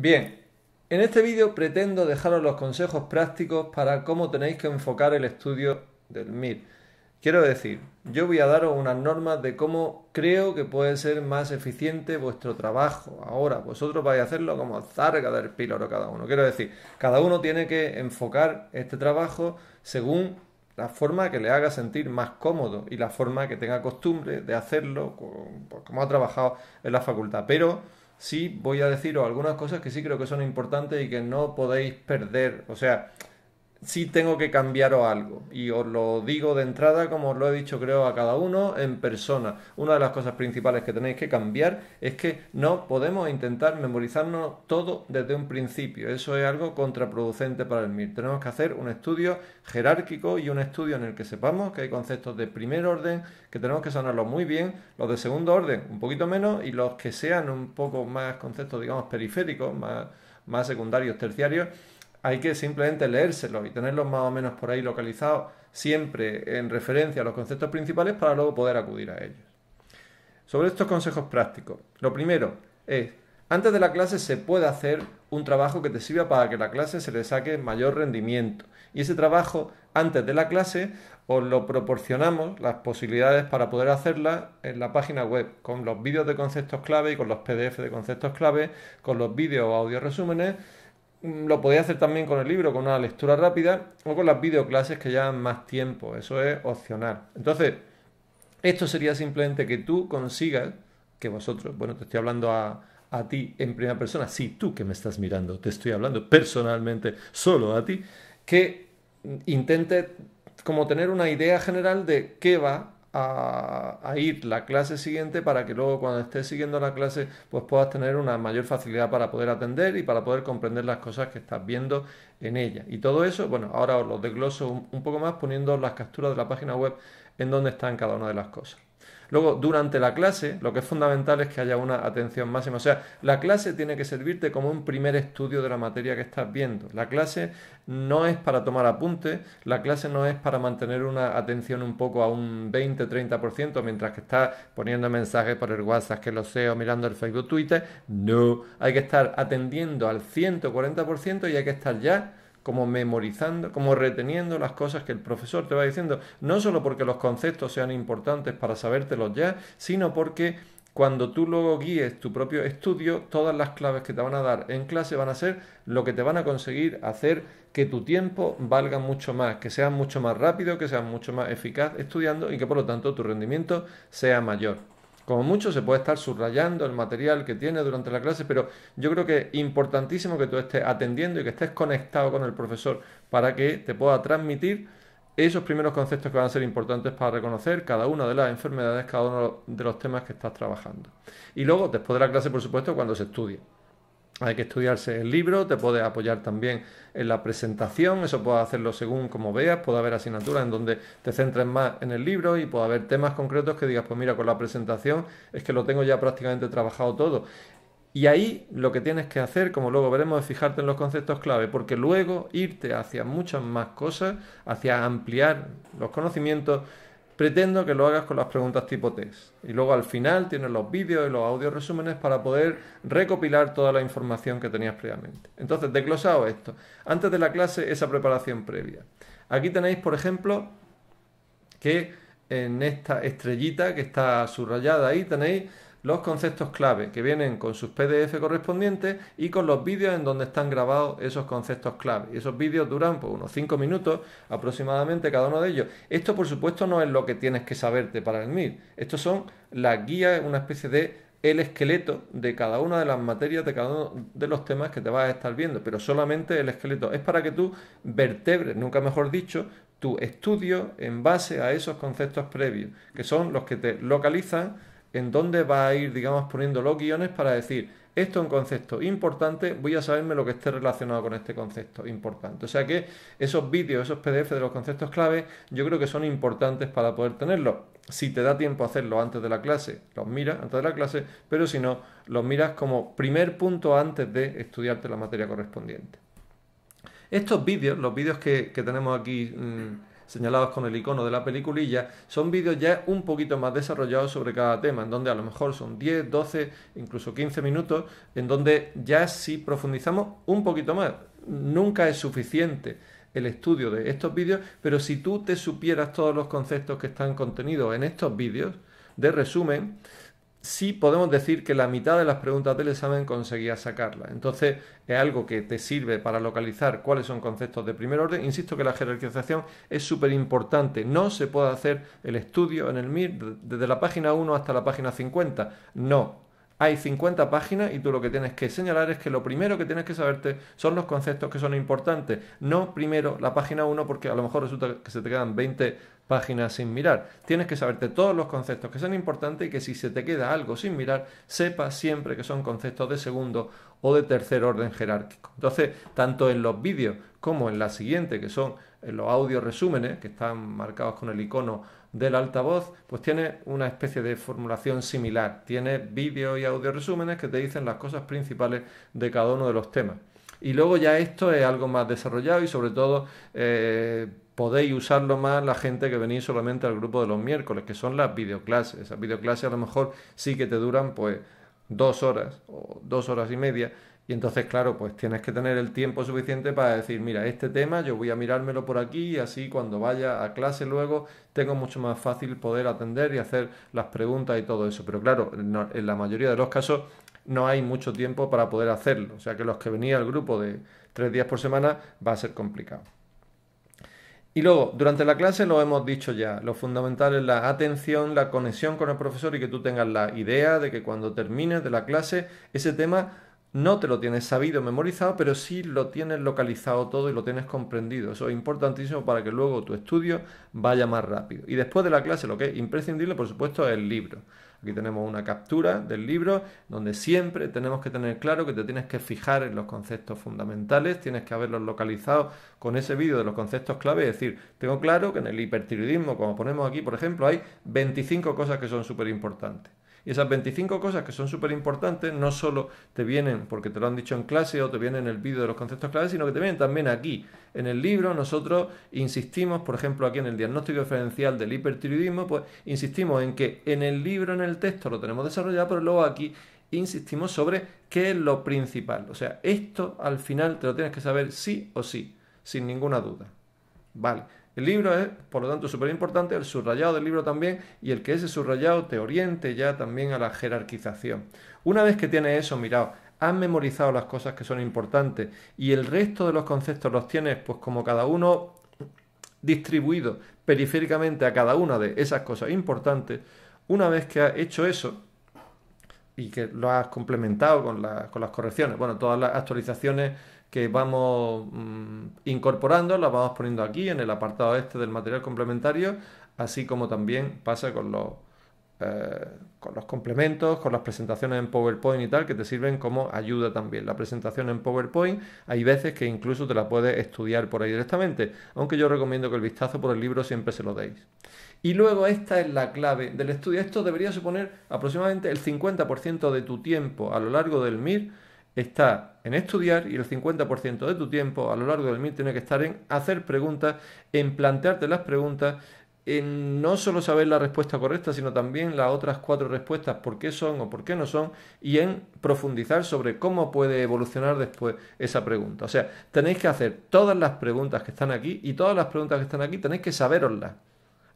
Bien, en este vídeo pretendo dejaros los consejos prácticos para cómo tenéis que enfocar el estudio del MIR. Quiero decir, yo voy a daros unas normas de cómo creo que puede ser más eficiente vuestro trabajo. Ahora, vosotros vais a hacerlo como zarga del píloro cada uno. Quiero decir, cada uno tiene que enfocar este trabajo según la forma que le haga sentir más cómodo y la forma que tenga costumbre de hacerlo, pues, como ha trabajado en la facultad. Pero sí voy a deciros algunas cosas que sí creo que son importantes y que no podéis perder. O sea, sí tengo que cambiaros algo. Y os lo digo de entrada, como os lo he dicho creo a cada uno en persona. Una de las cosas principales que tenéis que cambiar es que no podemos intentar memorizarnos todo desde un principio. Eso es algo contraproducente para el MIR. Tenemos que hacer un estudio jerárquico y un estudio en el que sepamos que hay conceptos de primer orden, que tenemos que sonarlos muy bien, los de segundo orden un poquito menos y los que sean un poco más conceptos, digamos, periféricos, más, más secundarios, terciarios hay que simplemente leérselos y tenerlos más o menos por ahí localizados, siempre en referencia a los conceptos principales para luego poder acudir a ellos. Sobre estos consejos prácticos, lo primero es, antes de la clase se puede hacer un trabajo que te sirva para que la clase se le saque mayor rendimiento. Y ese trabajo antes de la clase os lo proporcionamos, las posibilidades para poder hacerla en la página web, con los vídeos de conceptos clave y con los PDF de conceptos clave, con los vídeos o audio resúmenes lo podéis hacer también con el libro, con una lectura rápida o con las videoclases que llevan más tiempo. Eso es opcional. Entonces, esto sería simplemente que tú consigas, que vosotros, bueno, te estoy hablando a, ti en primera persona, sí, tú que me estás mirando, te estoy hablando personalmente solo a ti, que intentes como tener una idea general de qué va a, ir la clase siguiente para que luego cuando estés siguiendo la clase pues puedas tener una mayor facilidad para poder atender y para poder comprender las cosas que estás viendo en ella. Y todo eso, bueno, ahora os lo desgloso un, un poco más poniendo las capturas de la página web en donde están cada una de las cosas. Luego, durante la clase, lo que es fundamental es que haya una atención máxima. O sea, la clase tiene que servirte como un primer estudio de la materia que estás viendo. La clase no es para tomar apuntes, la clase no es para mantener una atención un poco a un 20-30% mientras que estás poniendo mensajes por el WhatsApp, que lo sé, o mirando el Facebook, Twitter. No, hay que estar atendiendo al 140% y hay que estar ya como memorizando, como reteniendo las cosas que el profesor te va diciendo, no solo porque los conceptos sean importantes para sabértelos ya, sino porque cuando tú luego guíes tu propio estudio, todas las claves que te van a dar en clase van a ser lo que te van a conseguir hacer que tu tiempo valga mucho más, que sea mucho más rápido, que sea mucho más eficaz estudiando y que por lo tanto tu rendimiento sea mayor. Como mucho se puede estar subrayando el material que tiene durante la clase, pero yo creo que es importantísimo que tú estés atendiendo y que estés conectado con el profesor para que te pueda transmitir esos primeros conceptos que van a ser importantes para reconocer cada una de las enfermedades, cada uno de los temas que estás trabajando. Y luego, después de la clase, por supuesto, cuando se estudie hay que estudiarse el libro, te puedes apoyar también en la presentación, eso puedes hacerlo según como veas, puede haber asignaturas en donde te centres más en el libro y puede haber temas concretos que digas, pues mira, con la presentación es que lo tengo ya prácticamente trabajado todo. Y ahí lo que tienes que hacer, como luego veremos, es fijarte en los conceptos clave, porque luego irte hacia muchas más cosas, hacia ampliar los conocimientos pretendo que lo hagas con las preguntas tipo test. Y luego al final tienes los vídeos y los audios resúmenes para poder recopilar toda la información que tenías previamente. Entonces, desglosado esto. Antes de la clase, esa preparación previa. Aquí tenéis, por ejemplo, que en esta estrellita que está subrayada ahí tenéis los conceptos clave que vienen con sus PDF correspondientes y con los vídeos en donde están grabados esos conceptos clave. Y esos vídeos duran por pues, unos 5 minutos aproximadamente cada uno de ellos. Esto por supuesto no es lo que tienes que saberte para el MIR. Estos son las guías, una especie de el esqueleto de cada una de las materias, de cada uno de los temas que te vas a estar viendo, pero solamente el esqueleto. Es para que tú vertebres, nunca mejor dicho, tu estudio en base a esos conceptos previos, que son los que te localizan en dónde va a ir, digamos, poniendo los guiones para decir, esto es un concepto importante, voy a saberme lo que esté relacionado con este concepto importante. O sea que esos vídeos, esos PDF de los conceptos clave, yo creo que son importantes para poder tenerlos. Si te da tiempo a hacerlo antes de la clase, los miras antes de la clase, pero si no, los miras como primer punto antes de estudiarte la materia correspondiente. Estos vídeos, los vídeos que, tenemos aquí... Mm, señalados con el icono de la peliculilla, son vídeos ya un poquito más desarrollados sobre cada tema, en donde a lo mejor son 10, 12, incluso 15 minutos, en donde ya si profundizamos un poquito más, nunca es suficiente el estudio de estos vídeos, pero si tú te supieras todos los conceptos que están contenidos en estos vídeos de resumen, sí podemos decir que la mitad de las preguntas del examen conseguía sacarlas. Entonces es algo que te sirve para localizar cuáles son conceptos de primer orden. Insisto que la jerarquización es súper importante. No se puede hacer el estudio en el MIR desde la página 1 hasta la página 50. No, hay 50 páginas y tú lo que tienes que señalar es que lo primero que tienes que saberte son los conceptos que son importantes, no primero la página 1 porque a lo mejor resulta que se te quedan 20 páginas sin mirar. Tienes que saberte todos los conceptos que son importantes y que si se te queda algo sin mirar, sepa siempre que son conceptos de segundo o de tercer orden jerárquico. Entonces, tanto en los vídeos como en la siguiente, que son los audio resúmenes, que están marcados con el icono del altavoz, pues tiene una especie de formulación similar. Tiene vídeo y audio resúmenes que te dicen las cosas principales de cada uno de los temas. Y luego ya esto es algo más desarrollado y sobre todo eh, podéis usarlo más la gente que venís solamente al grupo de los miércoles, que son las videoclases. Esas videoclases a lo mejor sí que te duran pues dos horas o dos horas y media y entonces, claro, pues tienes que tener el tiempo suficiente para decir, mira, este tema yo voy a mirármelo por aquí y así cuando vaya a clase luego tengo mucho más fácil poder atender y hacer las preguntas y todo eso. Pero claro, en la mayoría de los casos no hay mucho tiempo para poder hacerlo. O sea que los que venía al grupo de tres días por semana va a ser complicado. Y luego, durante la clase lo hemos dicho ya, lo fundamental es la atención, la conexión con el profesor y que tú tengas la idea de que cuando termines de la clase ese tema no te lo tienes sabido, memorizado, pero sí lo tienes localizado todo y lo tienes comprendido. Eso es importantísimo para que luego tu estudio vaya más rápido. Y después de la clase, lo que es imprescindible, por supuesto, es el libro. Aquí tenemos una captura del libro donde siempre tenemos que tener claro que te tienes que fijar en los conceptos fundamentales, tienes que haberlos localizado con ese vídeo de los conceptos clave. Es decir, tengo claro que en el hipertiroidismo, como ponemos aquí, por ejemplo, hay 25 cosas que son súper importantes. Y esas 25 cosas que son súper importantes no solo te vienen porque te lo han dicho en clase o te vienen en el vídeo de los conceptos claves, sino que te vienen también aquí. En el libro nosotros insistimos, por ejemplo, aquí en el diagnóstico diferencial del hipertiroidismo, pues insistimos en que en el libro, en el texto lo tenemos desarrollado, pero luego aquí insistimos sobre qué es lo principal. O sea, esto al final te lo tienes que saber sí o sí, sin ninguna duda. Vale. El libro es, por lo tanto, súper importante, el subrayado del libro también y el que ese subrayado te oriente ya también a la jerarquización. Una vez que tienes eso mirado, has memorizado las cosas que son importantes y el resto de los conceptos los tienes pues como cada uno distribuido periféricamente a cada una de esas cosas importantes, una vez que has hecho eso, y que lo has complementado con, con, las correcciones. Bueno, todas las actualizaciones que vamos mm, incorporando, las vamos poniendo aquí en el apartado este del material complementario, así como también pasa con los, eh, con los complementos, con las presentaciones en PowerPoint y tal, que te sirven como ayuda también. La presentación en PowerPoint hay veces que incluso te la puedes estudiar por ahí directamente, aunque yo recomiendo que el vistazo por el libro siempre se lo deis. Y luego esta es la clave del estudio. Esto debería suponer aproximadamente el 50% de tu tiempo a lo largo del MIR está en estudiar y el 50% de tu tiempo a lo largo del MIR tiene que estar en hacer preguntas, en plantearte las preguntas, en no solo saber la respuesta correcta, sino también las otras cuatro respuestas, por qué son o por qué no son, y en profundizar sobre cómo puede evolucionar después esa pregunta. O sea, tenéis que hacer todas las preguntas que están aquí y todas las preguntas que están aquí tenéis que saberoslas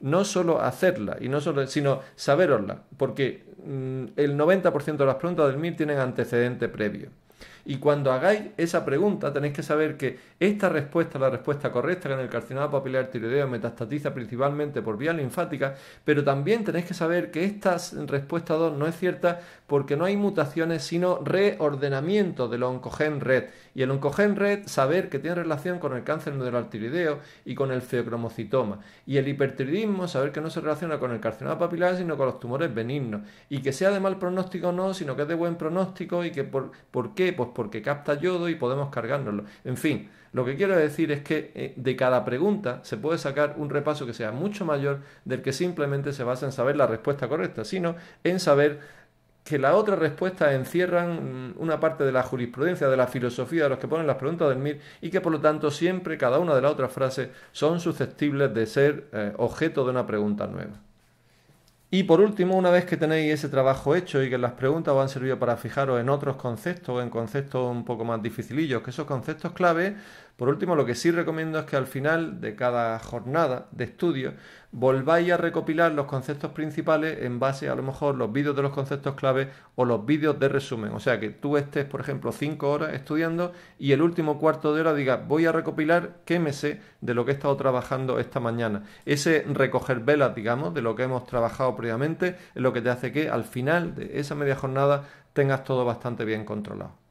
no solo hacerla, y no solo, sino saberoslas, porque mm, el 90% de las preguntas del MIR tienen antecedente previo. Y cuando hagáis esa pregunta, tenéis que saber que esta respuesta es la respuesta correcta, que en el carcinoma papilar tiroideo metastatiza principalmente por vía linfática, pero también tenéis que saber que esta respuesta 2 no es cierta porque no hay mutaciones, sino reordenamiento del oncogen red. Y el oncogen red, saber que tiene relación con el cáncer del tiroideo y con el feocromocitoma. Y el hipertiroidismo, saber que no se relaciona con el carcinoma papilar, sino con los tumores benignos. Y que sea de mal pronóstico no, sino que es de buen pronóstico y que por, ¿por qué? Pues porque capta yodo y podemos cargárnoslo. En fin, lo que quiero decir es que eh, de cada pregunta se puede sacar un repaso que sea mucho mayor del que simplemente se basa en saber la respuesta correcta, sino en saber que las otras respuestas encierran mm, una parte de la jurisprudencia, de la filosofía de los que ponen las preguntas del MIR y que por lo tanto siempre cada una de las otras frases son susceptibles de ser eh, objeto de una pregunta nueva. Y por último, una vez que tenéis ese trabajo hecho y que las preguntas os han servido para fijaros en otros conceptos, en conceptos un poco más dificilillos, que esos conceptos clave, por último, lo que sí recomiendo es que al final de cada jornada de estudio volváis a recopilar los conceptos principales en base a lo mejor los vídeos de los conceptos clave o los vídeos de resumen. O sea, que tú estés, por ejemplo, cinco horas estudiando y el último cuarto de hora digas, voy a recopilar qué me sé de lo que he estado trabajando esta mañana. Ese recoger velas, digamos, de lo que hemos trabajado previamente, es lo que te hace que al final de esa media jornada tengas todo bastante bien controlado.